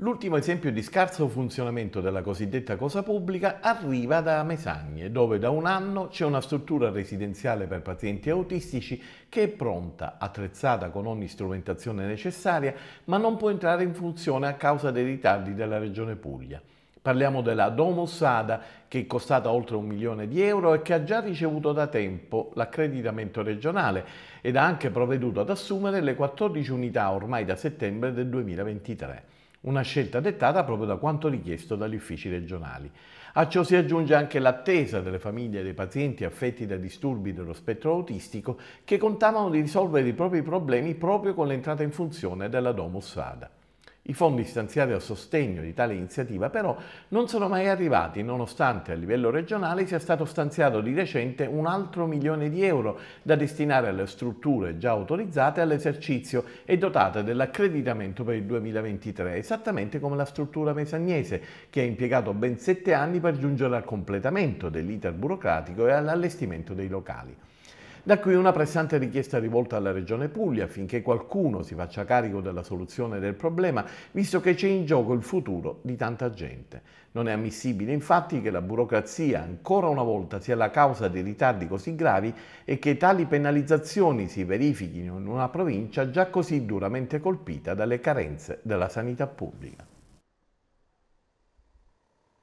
L'ultimo esempio di scarso funzionamento della cosiddetta cosa pubblica arriva da Mesagne, dove da un anno c'è una struttura residenziale per pazienti autistici che è pronta, attrezzata con ogni strumentazione necessaria, ma non può entrare in funzione a causa dei ritardi della Regione Puglia. Parliamo della Domus Ada, che è costata oltre un milione di euro e che ha già ricevuto da tempo l'accreditamento regionale ed ha anche provveduto ad assumere le 14 unità ormai da settembre del 2023 una scelta dettata proprio da quanto richiesto dagli uffici regionali. A ciò si aggiunge anche l'attesa delle famiglie dei pazienti affetti da disturbi dello spettro autistico che contavano di risolvere i propri problemi proprio con l'entrata in funzione della Domus Sada. I fondi stanziati a sostegno di tale iniziativa però non sono mai arrivati nonostante a livello regionale sia stato stanziato di recente un altro milione di euro da destinare alle strutture già autorizzate all'esercizio e dotate dell'accreditamento per il 2023, esattamente come la struttura mesagnese che ha impiegato ben sette anni per giungere al completamento dell'iter burocratico e all'allestimento dei locali. Da qui una pressante richiesta rivolta alla Regione Puglia affinché qualcuno si faccia carico della soluzione del problema, visto che c'è in gioco il futuro di tanta gente. Non è ammissibile infatti che la burocrazia ancora una volta sia la causa di ritardi così gravi e che tali penalizzazioni si verifichino in una provincia già così duramente colpita dalle carenze della sanità pubblica.